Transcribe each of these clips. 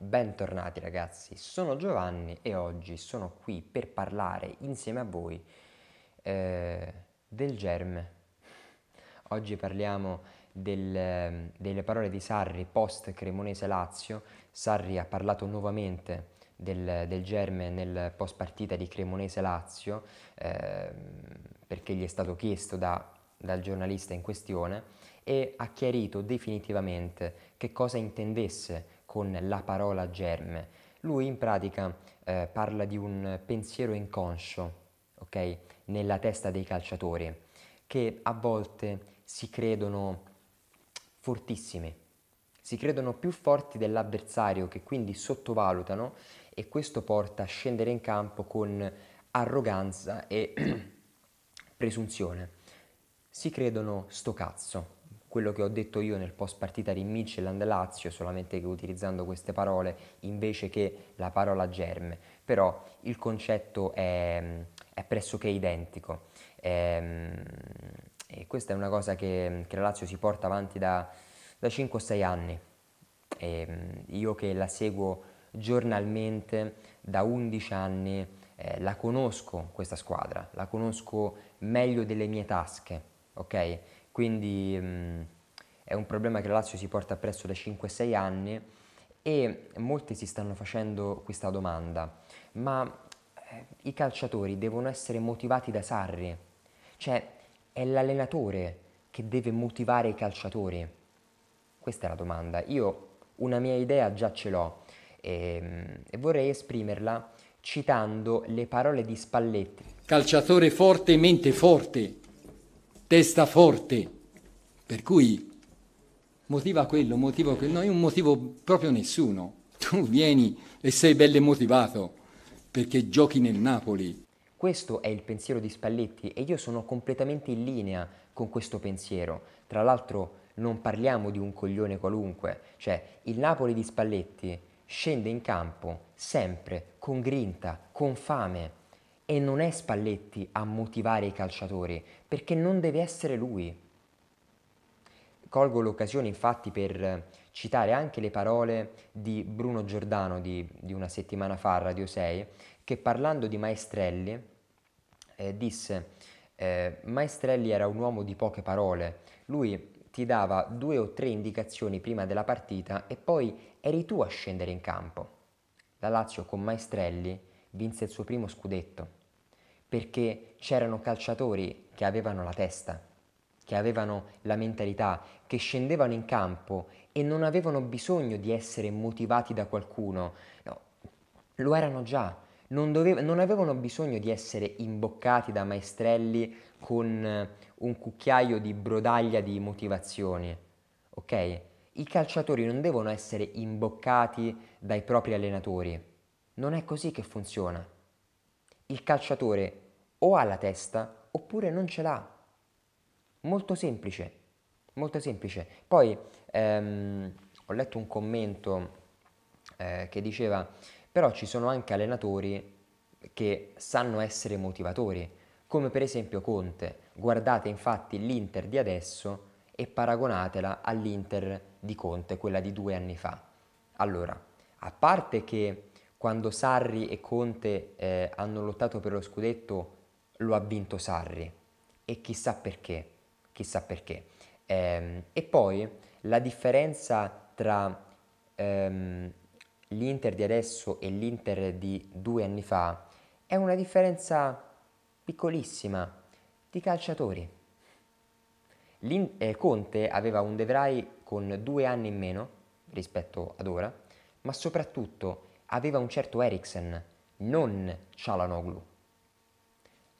bentornati ragazzi, sono Giovanni e oggi sono qui per parlare insieme a voi eh, del germe. Oggi parliamo del, ehm, delle parole di Sarri post Cremonese Lazio. Sarri ha parlato nuovamente del, del germe nel post partita di Cremonese Lazio eh, perché gli è stato chiesto da, dal giornalista in questione e ha chiarito definitivamente che cosa intendesse con la parola germe. Lui in pratica eh, parla di un pensiero inconscio, ok? Nella testa dei calciatori, che a volte si credono fortissimi, si credono più forti dell'avversario che quindi sottovalutano e questo porta a scendere in campo con arroganza e presunzione. Si credono sto cazzo quello che ho detto io nel post partita di Midtjylland Lazio, solamente che utilizzando queste parole invece che la parola germe, però il concetto è, è pressoché identico. E, ehm, e questa è una cosa che, che, la Lazio si porta avanti da, da 5 6 anni. E, ehm, io che la seguo giornalmente da 11 anni eh, la conosco questa squadra, la conosco meglio delle mie tasche, ok? quindi mh, mm, è un problema che la Lazio si porta appresso da 5-6 anni e molti si stanno facendo questa domanda, ma eh, i calciatori devono essere motivati da Sarri, cioè è l'allenatore che deve motivare i calciatori? Questa è la domanda. Io una mia idea già ce l'ho e, ehm, e vorrei esprimerla citando le parole di Spalletti. Calciatore forte, mente forte, testa forte, per cui motiva quello, motiva quello, non è un motivo proprio nessuno, tu vieni e sei belle motivato perché giochi nel Napoli. Questo è il pensiero di Spalletti e io sono completamente in linea con questo pensiero. Tra l'altro non parliamo di un coglione qualunque, cioè il Napoli di Spalletti scende in campo sempre con grinta, con fame, e non è Spalletti a motivare i calciatori, perché non deve essere lui. Colgo l'occasione infatti per citare anche le parole di Bruno Giordano di, di una settimana fa a Radio 6, che parlando di Maestrelli eh, disse eh, Maestrelli era un uomo di poche parole, lui ti dava due o tre indicazioni prima della partita e poi eri tu a scendere in campo. La Lazio con Maestrelli vinse il suo primo scudetto perché c'erano calciatori che avevano la testa, che avevano la mentalità, che scendevano in campo e non avevano bisogno di essere motivati da qualcuno, no, lo erano già. Non, doveva, non, avevano bisogno di essere imboccati da maestrelli con eh, un cucchiaio di brodaglia di motivazioni, ok? I calciatori non devono essere imboccati dai propri allenatori. Non è così che funziona il calciatore o ha la testa oppure non ce l'ha. Molto semplice, molto semplice. Poi ehm, ho letto un commento eh, che diceva, però ci sono anche allenatori che sanno essere motivatori, come per esempio Conte. Guardate infatti l'Inter di adesso e paragonatela all'Inter di Conte, quella di due anni fa. Allora, a parte che quando Sarri e Conte eh, hanno lottato per lo scudetto lo ha vinto Sarri e chissà perché, chissà perché. Ehm, e poi la differenza tra ehm, l'Inter di adesso e l'Inter di due anni fa è una differenza piccolissima di calciatori. L'in- eh, Conte aveva un De Vrij con due anni in meno rispetto ad ora, ma soprattutto aveva un certo Eriksen, non Cialanoglu.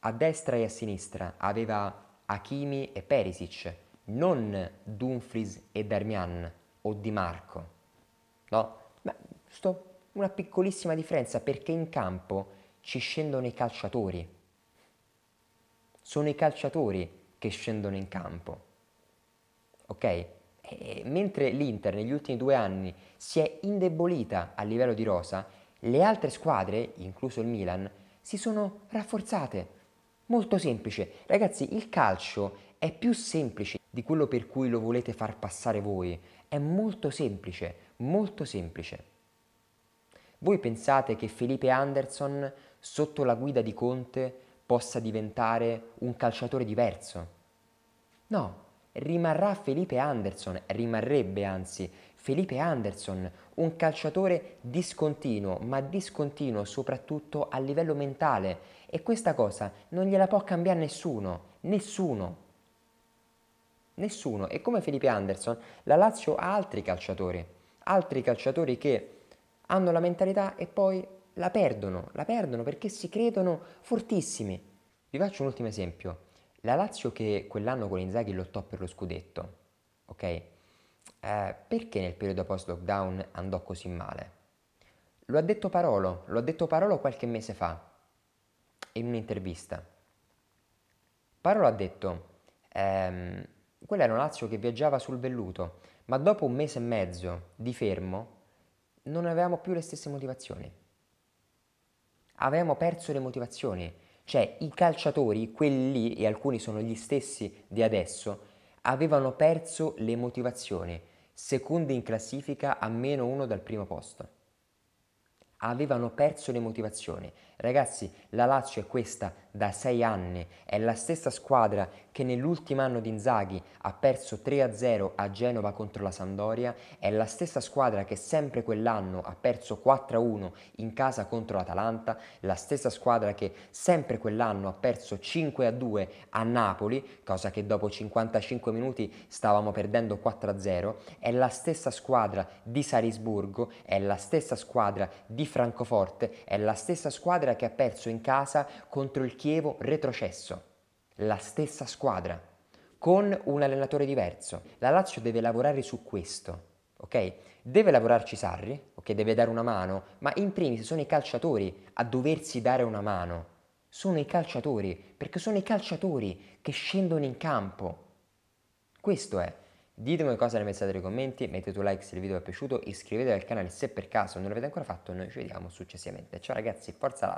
A destra e a sinistra aveva Hakimi e Perisic, non Dumfries e Darmian o Di Marco. No, ma sto una piccolissima differenza perché in campo ci scendono i calciatori. Sono i calciatori che scendono in campo. Ok? E eh, mentre l'Inter negli ultimi due anni si è indebolita a livello di rosa, le altre squadre, incluso il Milan, si sono rafforzate. Molto semplice. Ragazzi, il calcio è più semplice di quello per cui lo volete far passare voi. È molto semplice, molto semplice. Voi pensate che Felipe Anderson, sotto la guida di Conte, possa diventare un calciatore diverso? No, rimarrà Felipe Anderson, rimarrebbe anzi Felipe Anderson, un calciatore discontinuo, ma discontinuo soprattutto a livello mentale e questa cosa non gliela può cambiare nessuno, nessuno. Nessuno. E come Felipe Anderson, la Lazio ha altri calciatori, altri calciatori che hanno la mentalità e poi la perdono, la perdono perché si credono fortissimi. Vi faccio un ultimo esempio. La Lazio che quell'anno con Inzaghi lottò per lo scudetto, ok? Eh, perché nel periodo post-lockdown andò così male? Lo ha detto Parolo, lo ha detto Parolo qualche mese fa, in un'intervista. Parolo ha detto, ehm, quella era una Lazio che viaggiava sul velluto, ma dopo un mese e mezzo di fermo non avevamo più le stesse motivazioni. Avevamo perso le motivazioni cioè i calciatori, quelli lì, e alcuni sono gli stessi di adesso, avevano perso le motivazioni, secondi in classifica a meno uno dal primo posto avevano perso le motivazioni. Ragazzi, la Lazio è questa da sei anni, è la stessa squadra che nell'ultimo anno di Inzaghi ha perso 3-0 a Genova contro la Sandoria, è la stessa squadra che sempre quell'anno ha perso 4-1 in casa contro l'Atalanta, la stessa squadra che sempre quell'anno ha perso 5-2 a Napoli, cosa che dopo 55 minuti stavamo perdendo 4-0, è la stessa squadra di Salisburgo, è la stessa squadra di Francoforte è la stessa squadra che ha perso in casa contro il Chievo retrocesso. La stessa squadra, con un allenatore diverso. La Lazio deve lavorare su questo, ok? Deve lavorarci Sarri, ok? Deve dare una mano, ma in primis sono i calciatori a doversi dare una mano. Sono i calciatori, perché sono i calciatori che scendono in campo. Questo è. Ditemi cosa ne pensate nei commenti, mettete un like se il video vi è piaciuto, iscrivetevi al canale se per caso non l'avete ancora fatto, noi ci vediamo successivamente. Ciao ragazzi, forza! là!